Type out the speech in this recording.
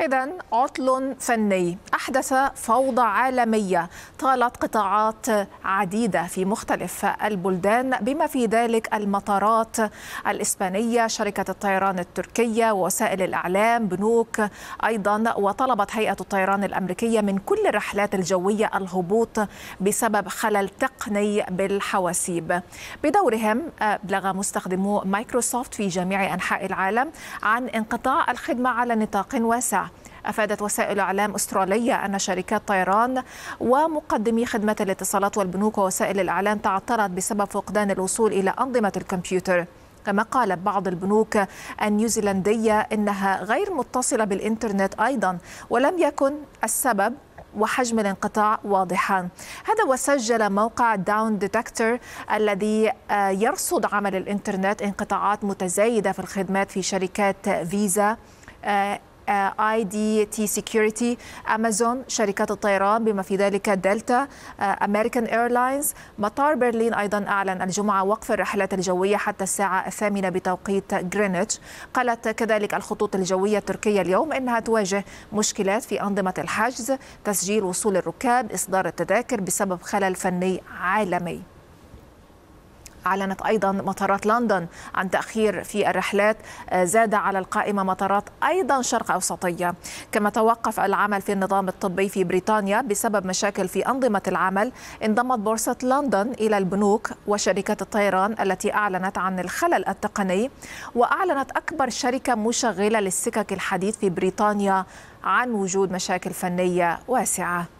إذا عطل فني أحدث فوضى عالمية طالت قطاعات عديدة في مختلف البلدان بما في ذلك المطارات الإسبانية شركة الطيران التركية وسائل الإعلام بنوك أيضا وطلبت هيئة الطيران الأمريكية من كل الرحلات الجوية الهبوط بسبب خلل تقني بالحواسيب بدورهم أبلغ آه، مستخدمو مايكروسوفت في جميع أنحاء العالم عن انقطاع الخدمة على نطاق واسع أفادت وسائل أعلام أسترالية أن شركات طيران ومقدمي خدمة الاتصالات والبنوك ووسائل الإعلام تعطلت بسبب فقدان الوصول إلى أنظمة الكمبيوتر كما قالت بعض البنوك النيوزيلندية إنها غير متصلة بالإنترنت أيضا ولم يكن السبب وحجم الانقطاع واضحا هذا وسجل موقع داون ديتكتور الذي آه، يرصد عمل الانترنت انقطاعات متزايدة في الخدمات في شركات فيزا آه، اي دي تي سيكيورتي امازون شركات الطيران بما في ذلك دلتا امريكان ايرلاينز مطار برلين ايضا اعلن الجمعه وقف الرحلات الجويه حتى الساعه الثامنه بتوقيت غرينتش قالت كذلك الخطوط الجويه التركيه اليوم انها تواجه مشكلات في انظمه الحجز تسجيل وصول الركاب اصدار التذاكر بسبب خلل فني عالمي أعلنت أيضا مطارات لندن عن تأخير في الرحلات آه، زاد على القائمة مطارات أيضا شرق أوسطية كما توقف العمل في النظام الطبي في بريطانيا بسبب مشاكل في أنظمة العمل انضمت بورصة لندن إلى البنوك وشركات الطيران التي أعلنت عن الخلل التقني وأعلنت أكبر شركة مشغلة للسكك الحديد في بريطانيا عن وجود مشاكل فنية واسعة